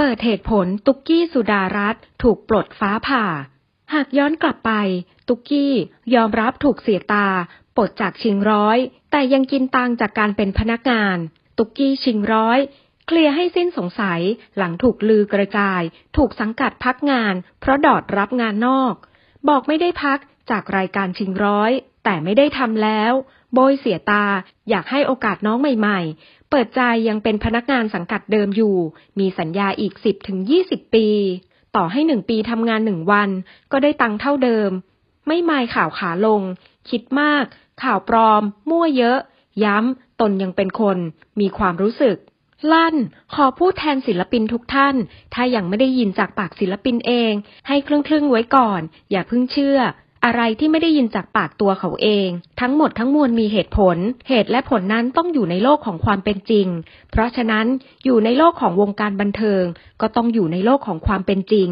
เปิดเหตุผลตุกกี้สุดารัตถูกปลดฟ้าผ่า หากย้อนกลับไป ตุกกี้ยอมรับถูกเสียตาปลดจากชิงร้อย แต่ยังกินตังจากการเป็นพนักงาน ตุกกี้ชิงร้อยเคลียร์ให้สิ้นสงสัยหลังถูกลือกระจาย ถูกสังกัดพักงาน เพราะดอดรับงานนอก บอกไม่ได้พักจากรายการชิงร้อยแต่ไม่ได้ทำแล้ว โบยเสียตา อยากให้โอกาสน้องใหม่ๆ เปิดใจยังเป็นพนักงานสังกัดเดิมอยู่ มีสัญญาอีกสิบถึงยี่สิบปี ต่อให้หนึ่งปีทำงานหนึ่งวัน ก็ได้ตังค์เท่าเดิม ไม่มายข่าวขาลง คิดมาก ข่าวปลอม มั่วเยอะ ย้ำตนยังเป็นคน มีความรู้สึก ลั่น ขอพูดแทนศิลปินทุกท่าน ถ้ายังไม่ได้ยินจากปากศิลปินเอง ให้ครึ่งๆไว้ก่อน อย่าเพิ่งเชื่ออะไรที่ไม่ได้ยินจากปากตัวเขาเอง ทั้งหมดทั้งมวลมีเหตุผล เหตุและผลนั้นต้องอยู่ในโลกของความเป็นจริง เพราะฉะนั้นอยู่ในโลกของวงการบันเทิงก็ต้องอยู่ในโลกของความเป็นจริง